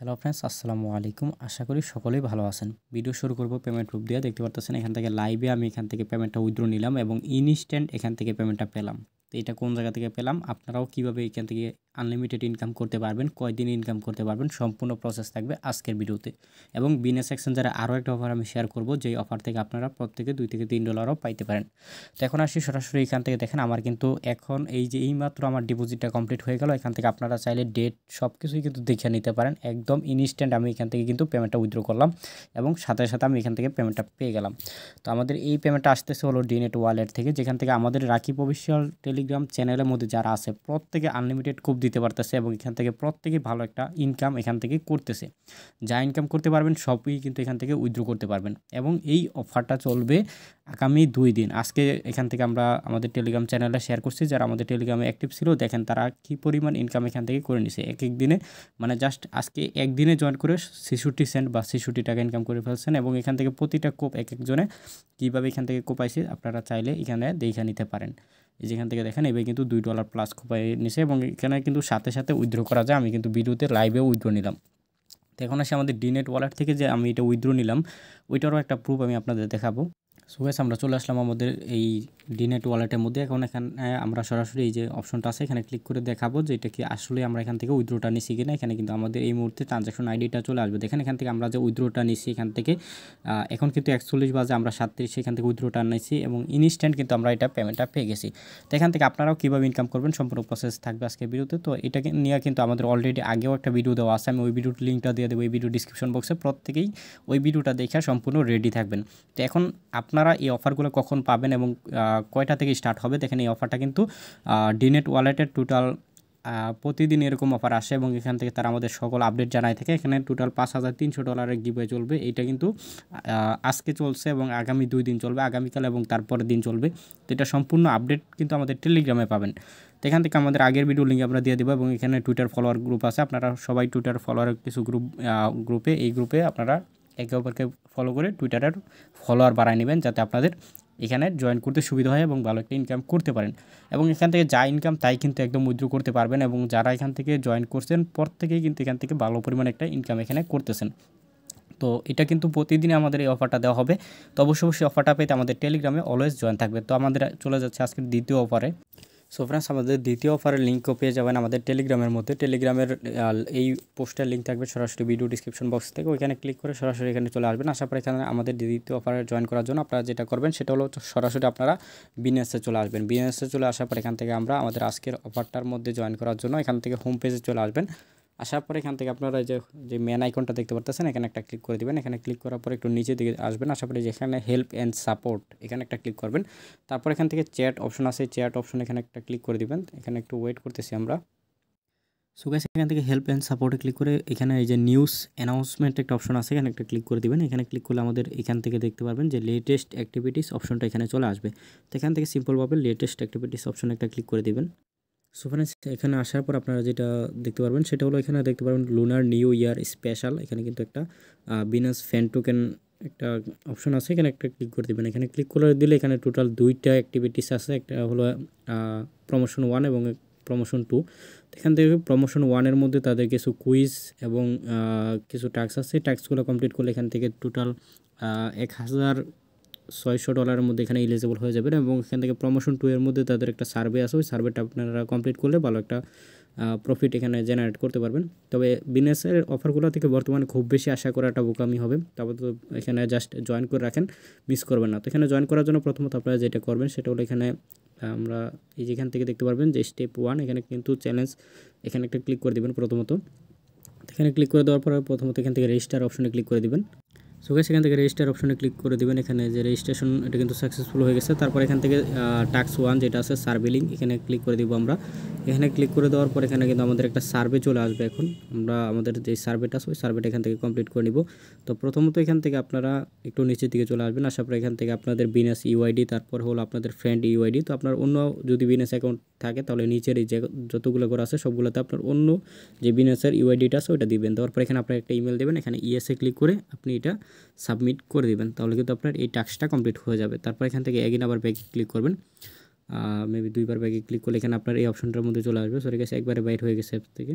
hello friends আসসালামু আলাইকুম আশা করি সকলেই ভালো আছেন ভিডিও শুরু করব পেমেন্ট প্রুফ দিয়ে দেখতে পারতেছেন এখান থেকে লাইভে আমি এখান থেকে পেমেন্টটা উইথড্র নিলাম এবং ইনস্ট্যান্ট এখান থেকে পেমেন্টটা পেলাম তো এটা কোন জায়গা থেকে পেলাম আপনারাও কিভাবে এখান থেকে আনলিমিটেড ইনকাম করতে পারবেন কয়দিন ইনকাম করতে পারবেন সম্পূর্ণ প্রসেস থাকবে আজকের ভিডিওতে এবং বিনা সেকশন যারা আরও একটা অফার আমি শেয়ার করব যেই অফার থেকে আপনারা প্রত্যেকে দুই থেকে তিন ডলারও পাইতে পারেন তো এখন আসি সরাসরি এখান থেকে দেখেন আমার কিন্তু এখন এই যে এইমাত্র আমার ডিপোজিটটা কমপ্লিট হয়ে গেল এখান থেকে আপনারা চাইলে ডেট সব কিছুই কিন্তু দেখে নিতে পারেন একদম ইনস্ট্যান্ট আমি এখান থেকে কিন্তু পেমেন্টটা উইথড্র করলাম এবং সাথে সাথে আমি এখান থেকে পেমেন্টটা পেয়ে গেলাম তো আমাদের এই পেমেন্টটা আসতেছে হলো ডিনেট ওয়ালেট থেকে যেখান থেকে আমাদের রাখি অফিসিয়াল টেলিগ্রাম চ্যানেলের মধ্যে যারা আছে প্রত্যেকে আনলিমিটেড কোপ দিতে পারতেছে এবং এখান থেকে প্রত্যেকে ভালো একটা ইনকাম এখান থেকে করতেছে যা ইনকাম করতে পারবেন সবই কিন্তু এখান থেকে উইথড্র করতে পারবেন এবং এই অফারটা চলবে আগামী দুই দিন আজকে এখান থেকে আমরা আমাদের টেলিগ্রাম চ্যানেলে শেয়ার করছি যারা আমাদের টেলিগ্রামে অ্যাক্টিভ ছিল দেখেন তারা কি পরিমাণ ইনকাম এখান থেকে করে নিছে এক এক দিনে মানে জাস্ট আজকে একদিনে জয়েন করে ছেষট্টি সেন্ট বা ছেষট্টি টাকা ইনকাম করে ফেলছেন এবং এখান থেকে প্রতিটা কোপ এক একজনে কীভাবে এখান থেকে কোপ কোপাইছে আপনারা চাইলে এখানে দেখে নিতে পারেন এই যেখান থেকে দেখেন এবার কিন্তু দুই ডলার প্লাস খোপায় নিছে এবং এখানে কিন্তু সাথে সাথে উইথড্র করা যায় আমি কিন্তু ভিডিওতে লাইভে উইথড্র নিলাম তো এখন আসে আমাদের ডিনেট ওয়ালেট থেকে যে আমি এটা উইথড্র নিলাম ওইটারও একটা প্রুফ আমি আপনাদের দেখাবো সো আমরা চলে আসলাম আমাদের এই ডিনেট ওয়ালেটের মধ্যে এখন এখানে আমরা সরাসরি এই যে অপশনটা আছে এখানে ক্লিক করে দেখাবো যে এটা কি আসলে আমরা এখান থেকে উইথড্রোটা নিছি কিনা এখানে কিন্তু আমাদের এই মুহূর্তে ট্রানজাকশন আইডিটা চলে আসবে দেখেন এখান থেকে আমরা যে উইথড্রোটা নিছি এখান থেকে এখন কিন্তু একচল্লিশ বাজে আমরা সাতত্রিশ এখান থেকে উইথড্রোটা নিয়েছি এবং ইনস্ট্যান্ট কিন্তু আমরা এটা পেমেন্টটা পেয়ে গেছি তো এখান থেকে আপনারাও কীভাবে ইনকাম করবেন সম্পূর্ণ প্রসেস থাকবে আজকে ভিডিওতে তো এটা নিয়ে কিন্তু আমাদের অলরেডি আগেও একটা ভিডিও দেওয়া আছে আমি ওই ভিডিওর লিঙ্কটা দিয়ে দেবো ওই ভিডিও ডিসক্রিপশন বক্সে প্রত্যেকেই ওই ভিডিওটা দেখে সম্পূর্ণ রেডি থাকবেন তো এখন আপনার আপনারা এই অফারগুলো কখন পাবেন এবং কয়টা থেকে স্টার্ট হবে দেখেন এই অফারটা কিন্তু ডিনেট ওয়ালেটের টোটাল প্রতিদিন এরকম অফার আসে এবং এখান থেকে তারা আমাদের সকল আপডেট জানায় থাকে এখানে টোটাল পাঁচ হাজার তিনশো ডলারের গিবে চলবে এটা কিন্তু আজকে চলছে এবং আগামী দুই দিন চলবে আগামীকাল এবং তারপরের দিন চলবে তো এটা সম্পূর্ণ আপডেট কিন্তু আমাদের টেলিগ্রামে পাবেন তো এখান থেকে আমাদের আগের ভিডিও লিঙ্ক আমরা দিয়ে দেবো এবং এখানে টুইটার ফলোয়ার গ্রুপ আছে আপনারা সবাই টুইটার ফলোয়ার কিছু গ্রুপ গ্রুপে এই গ্রুপে আপনারা একে অপরকে ফলো করে টুইটারের ফলোয়ার বাড়ায় নেবেন যাতে আপনাদের এখানে জয়েন করতে সুবিধা হয় এবং ভালো একটা ইনকাম করতে পারেন এবং এখান থেকে যা ইনকাম তাই কিন্তু একদম উইথড্রো করতে পারবেন এবং যারা এখান থেকে জয়েন করছেন পর থেকেই কিন্তু এখান থেকে ভালো পরিমাণে একটা ইনকাম এখানে করতেছেন তো এটা কিন্তু প্রতিদিন আমাদের এই অফারটা দেওয়া হবে তো অবশ্যই অবশ্যই অফারটা পেতে আমাদের টেলিগ্রামে অলওয়েজ জয়েন থাকবে তো আমাদের চলে যাচ্ছে আজকের দ্বিতীয় অফারে সো ফ্রেন্ডস আমাদের দ্বিতীয় অফারের লিঙ্কও পেয়ে যাবেন আমাদের টেলিগ্রামের মধ্যে টেলিগ্রামের এই পোস্টের লিঙ্ক থাকবে সরাসরি ভিডিও ডিসক্রিপশন বক্স থেকে ওইখানে ক্লিক করে সরাসরি এখানে চলে আসবেন আশা করি এখানে আমাদের দ্বিতীয় অফারে জয়েন করার জন্য আপনারা যেটা করবেন সেটা হলো সরাসরি আপনারা বিনেসে চলে আসবেন বিনেসে চলে আসার পর এখান থেকে আমরা আমাদের আজকের অফারটার মধ্যে জয়েন করার জন্য এখান থেকে হোম পেজে চলে আসবেন আসার পরে এখান থেকে আপনারা যে যে মেন আইকনটা দেখতে পারতেছেন এখানে একটা ক্লিক করে দেবেন এখানে ক্লিক করার পরে একটু নিচে দিকে আসবেন আসার পরে যেখানে হেল্প অ্যান্ড সাপোর্ট এখানে একটা ক্লিক করবেন তারপর এখান থেকে চ্যাট অপশন আছে চ্যাট অপশন এখানে একটা ক্লিক করে দিবেন এখানে একটু ওয়েট করতেছি আমরা সো গাইস এখান থেকে হেল্প অ্যান্ড সাপোর্টে ক্লিক করে এখানে এই যে নিউজ অ্যানাউন্সমেন্ট একটা অপশন আছে এখানে একটা ক্লিক করে দিবেন এখানে ক্লিক করলে আমাদের এখান থেকে দেখতে পারবেন যে লেটেস্ট অ্যাক্টিভিটিস অপশনটা এখানে চলে আসবে তো এখান থেকে সিম্পলভাবে লেটেস্ট অ্যাক্টিভিটিস অপশন একটা ক্লিক করে দিবেন সো ফ্রেন্ডস এখানে আসার পর আপনারা যেটা দেখতে পারবেন সেটা হলো এখানে দেখতে পারবেন লুনার নিউ ইয়ার স্পেশাল এখানে কিন্তু একটা বিনাস ফ্যান টোকেন একটা অপশন আছে এখানে একটা ক্লিক করে দেবেন এখানে ক্লিক করে দিলে এখানে টোটাল দুইটা অ্যাক্টিভিটিস আছে একটা হলো প্রমোশন ওয়ান এবং প্রমোশন টু এখান থেকে প্রমোশন ওয়ানের মধ্যে তাদের কিছু কুইজ এবং কিছু টাস্ক আছে টাস্কগুলো কমপ্লিট করলে এখান থেকে টোটাল এক হাজার ছয়শো ডলারের মধ্যে এখানে এলিজেবল হয়ে যাবেন এবং এখান থেকে প্রমোশন টু এর মধ্যে তাদের একটা সার্ভে আছে ওই সার্ভেটা আপনারা কমপ্লিট করলে ভালো একটা প্রফিট এখানে জেনারেট করতে পারবেন তবে বিজনেসের অফারগুলো থেকে বর্তমানে খুব বেশি আশা করা একটা বোকামি হবে তবে তো এখানে জাস্ট জয়েন করে রাখেন মিস করবেন না তো এখানে জয়েন করার জন্য প্রথমত আপনারা যেটা করবেন সেটা হলো এখানে আমরা এই যেখান থেকে দেখতে পারবেন যে স্টেপ ওয়ান এখানে কিন্তু চ্যালেঞ্জ এখানে একটা ক্লিক করে দেবেন প্রথমত এখানে ক্লিক করে দেওয়ার পরে প্রথমত এখান থেকে রেজিস্টার অপশনে ক্লিক করে দেবেন সো গাইস এখান থেকে রেজিস্টার অপশনে ক্লিক করে দেবেন এখানে যে রেজিস্ট্রেশন এটা কিন্তু সাকসেসফুল হয়ে গেছে তারপর এখান থেকে টাক্স ওয়ান যেটা আছে সার্ভে লিঙ্ক এখানে ক্লিক করে দেবো আমরা এখানে ক্লিক করে দেওয়ার পর এখানে কিন্তু আমাদের একটা সার্ভে চলে আসবে এখন আমরা আমাদের যে সার্ভেটা আছে ওই সার্ভেটা এখান থেকে কমপ্লিট করে নিব তো প্রথমত এখান থেকে আপনারা একটু নিচের দিকে চলে আসবেন আসার পর এখান থেকে আপনাদের বিনাস ইউআইডি e তারপর হলো আপনাদের ফ্রেন্ড ইউআইডি e তো আপনার অন্য যদি বিনাস অ্যাকাউন্ট থাকে তাহলে নিচের এই যে যতগুলো করে আছে সবগুলোতে আপনার অন্য যে বিনাসের ইউআইডিটা e আছে ওইটা দিবেন পর এখানে আপনার একটা ইমেল দেবেন এখানে ইএসএ ক্লিক করে আপনি এটা সাবমিট করে দেবেন তাহলে কিন্তু আপনার এই টাস্কটা কমপ্লিট হয়ে যাবে তারপর এখান থেকে এগিন আবার ব্যাগে ক্লিক করবেন মেবি দুইবার ব্যাগে ক্লিক করলে এখানে আপনার এই অপশনটার মধ্যে চলে আসবে সরি গেছে একবারে বাইট হয়ে গেছে থেকে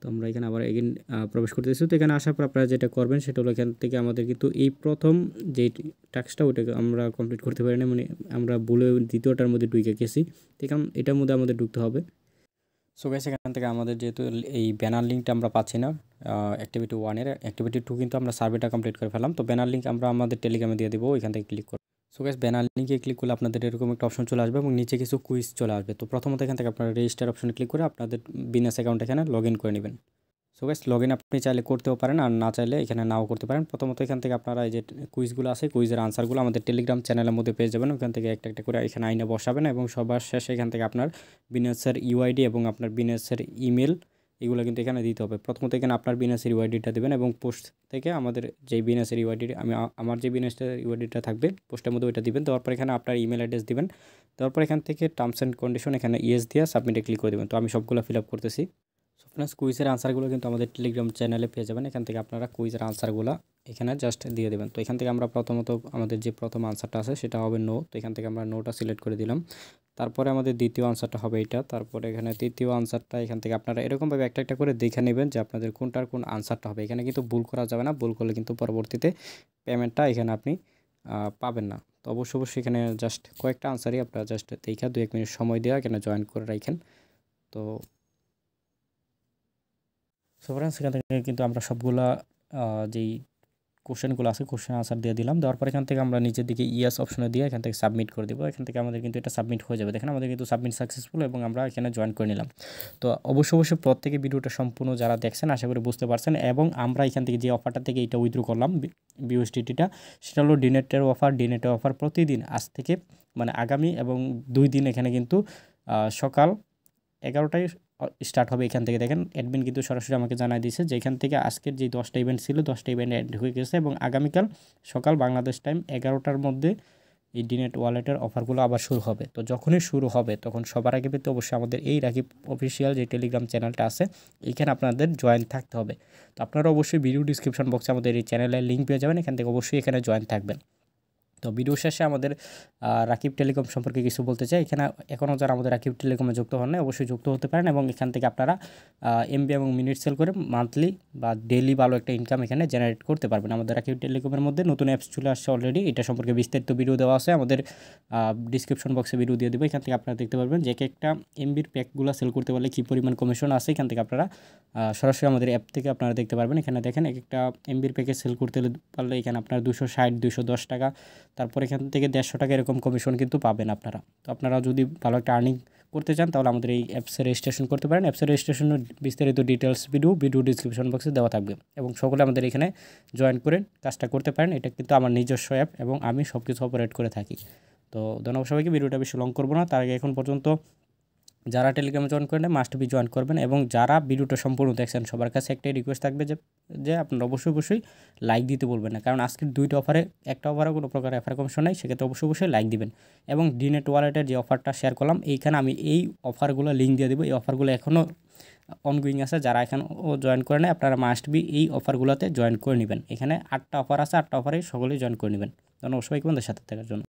তো আমরা এখানে আবার এগেন প্রবেশ করতেছি তো এখানে আসার পর আপনারা যেটা করবেন সেটা হলো এখান থেকে আমাদের কিন্তু এই প্রথম যে টাস্কটা ওটাকে আমরা কমপ্লিট করতে পারি না মানে আমরা বলে দ্বিতীয়টার মধ্যে ঢুকে গেছি তো কারণ এটার মধ্যে আমাদের ঢুকতে হবে সো গাইস এখান থেকে আমাদের যেহেতু এই ব্যানার লিঙ্কটা আমরা পাচ্ছি না অ্যাক্টিভিটি ওয়ানের অ্যাক্টিভিটি টু কিন্তু আমরা সার্ভেটা কমপ্লিট করে ফেলাম তো ব্যানার লিঙ্ক আমরা আমাদের টেলিগ্রামে দিয়ে দেবো ওইখান থেকে ক্লিক করে সো গাইস ব্যানার লিঙ্কে ক্লিক করলে আপনাদের এরকম একটা অপশন চলে আসবে এবং নিচে কিছু কুইজ চলে আসবে তো প্রথমত এখান থেকে আপনারা রেজিস্টার অপশনে ক্লিক করে আপনাদের বিনাস অ্যাকাউন্ট এখানে লগ করে নেবেন সো গাইস লগ ইন আপনি চাইলে করতেও পারেন আর না চাইলে এখানে নাও করতে পারেন প্রথমত এখান থেকে আপনারা এই যে কুইজগুলো আছে কুইজের আনসারগুলো আমাদের টেলিগ্রাম চ্যানেলের মধ্যে পেয়ে যাবেন ওখান থেকে একটা একটা করে এখানে আইনে বসাবেন এবং সবার শেষে এখান থেকে আপনার বিনেসের ইউআইডি এবং আপনার বিনেসের ইমেল এগুলো কিন্তু এখানে দিতে হবে প্রথমত এখানে আপনার বিনেসের ইউআইডিটা দেবেন এবং পোস্ট থেকে আমাদের যে বিনেসের ইউআইডি আমি আমার যে বিনেসের ইউআইডিটা থাকবে পোস্টের মধ্যে ওইটা দেবেন তারপর এখানে আপনার ইমেল অ্যাড্রেস দেবেন তারপর এখান থেকে টার্মস অ্যান্ড কন্ডিশন এখানে ইয়েস দিয়ে সাবমিটে ক্লিক করে দেবেন তো আমি সবগুলো ফিল আপ করতেছি আপনার কুইজের আনসারগুলো কিন্তু আমাদের টেলিগ্রাম চ্যানেলে পেয়ে যাবেন এখান থেকে আপনারা কুইজের আনসারগুলো এখানে জাস্ট দিয়ে দেবেন তো এখান থেকে আমরা প্রথমত আমাদের যে প্রথম আনসারটা আছে সেটা হবে নো তো এখান থেকে আমরা নোটা সিলেক্ট করে দিলাম তারপরে আমাদের দ্বিতীয় আনসারটা হবে এটা তারপরে এখানে তৃতীয় আনসারটা এখান থেকে আপনারা এরকমভাবে একটা একটা করে দেখে নেবেন যে আপনাদের কোনটার কোন আনসারটা হবে এখানে কিন্তু ভুল করা যাবে না ভুল করলে কিন্তু পরবর্তীতে পেমেন্টটা এখানে আপনি পাবেন না তো অবশ্যই অবশ্যই এখানে জাস্ট কয়েকটা আনসারই আপনারা জাস্ট দেখা দু এক মিনিট সময় দেওয়া এখানে জয়েন করে রাখেন তো সো ফ্রেন্ডস সেখান থেকে কিন্তু আমরা সবগুলা যেই কোশ্চেনগুলো আছে কোশ্চেন আনসার দিয়ে দিলাম দেওয়ার পর এখান থেকে আমরা নিচের দিকে ইয়াস অপশনে দিয়ে এখান থেকে সাবমিট করে দেবো এখান থেকে আমাদের কিন্তু এটা সাবমিট হয়ে যাবে দেখেন আমাদের কিন্তু সাবমিট সাকসেসফুল এবং আমরা এখানে জয়েন করে নিলাম তো অবশ্যই অবশ্যই প্রত্যেকে ভিডিওটা সম্পূর্ণ যারা দেখছেন আশা করি বুঝতে পারছেন এবং আমরা এখান থেকে যে অফারটা থেকে এটা উইথড্রু করলাম বিউএসডিটিটা সেটা হলো ডিনেটের অফার ডিনেটের অফার প্রতিদিন আজ থেকে মানে আগামী এবং দুই দিন এখানে কিন্তু সকাল এগারোটায় স্টার্ট হবে এখান থেকে দেখেন অ্যাডমিন কিন্তু সরাসরি আমাকে জানাই দিয়েছে যে এখান থেকে আজকের যে দশটা ইভেন্ট ছিল দশটা ইভেন্ট অ্যাড হয়ে গেছে এবং আগামীকাল সকাল বাংলাদেশ টাইম এগারোটার মধ্যে এই ডিনেট ওয়ালেটের অফারগুলো আবার শুরু হবে তো যখনই শুরু হবে তখন সবার আগে পেতে অবশ্যই আমাদের এই রাখি অফিসিয়াল যে টেলিগ্রাম চ্যানেলটা আছে এখানে আপনাদের জয়েন থাকতে হবে তো আপনারা অবশ্যই ভিডিও ডিসক্রিপশন বক্সে আমাদের এই চ্যানেলের লিঙ্ক পেয়ে যাবেন এখান থেকে অবশ্যই এখানে জয়েন থাকবেন তো ভিডিও শেষে আমাদের রাকিব টেলিকম সম্পর্কে কিছু বলতে চাই এখানে এখনও যারা আমাদের রাকিব টেলিকমে যুক্ত হন না অবশ্যই যুক্ত হতে পারেন এবং এখান থেকে আপনারা এমবি এবং মিনিট সেল করে মান্থলি বা ডেলি ভালো একটা ইনকাম এখানে জেনারেট করতে পারবেন আমাদের রাকিব টেলিকমের মধ্যে নতুন অ্যাপস চলে আসছে অলরেডি এটা সম্পর্কে বিস্তারিত ভিডিও দেওয়া আছে আমাদের ডিসক্রিপশন বক্সে ভিডিও দিয়ে দেবো এখান থেকে আপনারা দেখতে পারবেন যে একটা এমবির প্যাকগুলো সেল করতে পারলে কী পরিমাণ কমিশন আছে এখান থেকে আপনারা সরাসরি আমাদের অ্যাপ থেকে আপনারা দেখতে পারবেন এখানে দেখেন এক একটা এমবির প্যাকেজ সেল করতে পারলে এখানে আপনার দুশো ষাট দুশো দশ টাকা তারপর এখান থেকে দেড়শো টাকা এরকম কমিশন কিন্তু পাবেন আপনারা তো আপনারা যদি ভালো একটা আর্নিং করতে চান তাহলে আমাদের এই অ্যাপসে রেজিস্ট্রেশন করতে পারেন অ্যাপসে রেজিস্ট্রেশনের বিস্তারিত ডিটেলস ভিডিও ভিডিও ডিসক্রিপশন বক্সে দেওয়া থাকবে এবং সকলে আমাদের এখানে জয়েন করে কাজটা করতে পারেন এটা কিন্তু আমার নিজস্ব অ্যাপ এবং আমি সব কিছু অপারেট করে থাকি তো ধন্যবাদ সবাইকে ভিডিওটা বেশি লং করবো না তার আগে এখন পর্যন্ত যারা টেলিগ্রামে জয়েন করেন মাস্ট বি জয়েন করবেন এবং যারা ভিডিওটা সম্পূর্ণ দেখছেন সবার কাছে একটাই রিকোয়েস্ট থাকবে যে যে আপনারা অবশ্যই অবশ্যই লাইক দিতে বলবেন না কারণ আজকের দুইটা অফারে একটা অফারে কোনো প্রকার অফার কমিশন নাই সেক্ষেত্রে অবশ্যই অবশ্যই লাইক দিবেন এবং ডিনেট ওয়ালেটের যে অফারটা শেয়ার করলাম এইখানে আমি এই অফারগুলো লিঙ্ক দিয়ে দেবো এই অফারগুলো এখনও অনগোয়িং আছে যারা ও জয়েন করে নেয় আপনারা মাস্ট বি এই অফারগুলোতে জয়েন করে নেবেন এখানে আটটা অফার আছে আটটা অফারেই সকলেই জয়েন করে নেবেন কারণ অবশ্যই আমাদের সাথে থাকার জন্য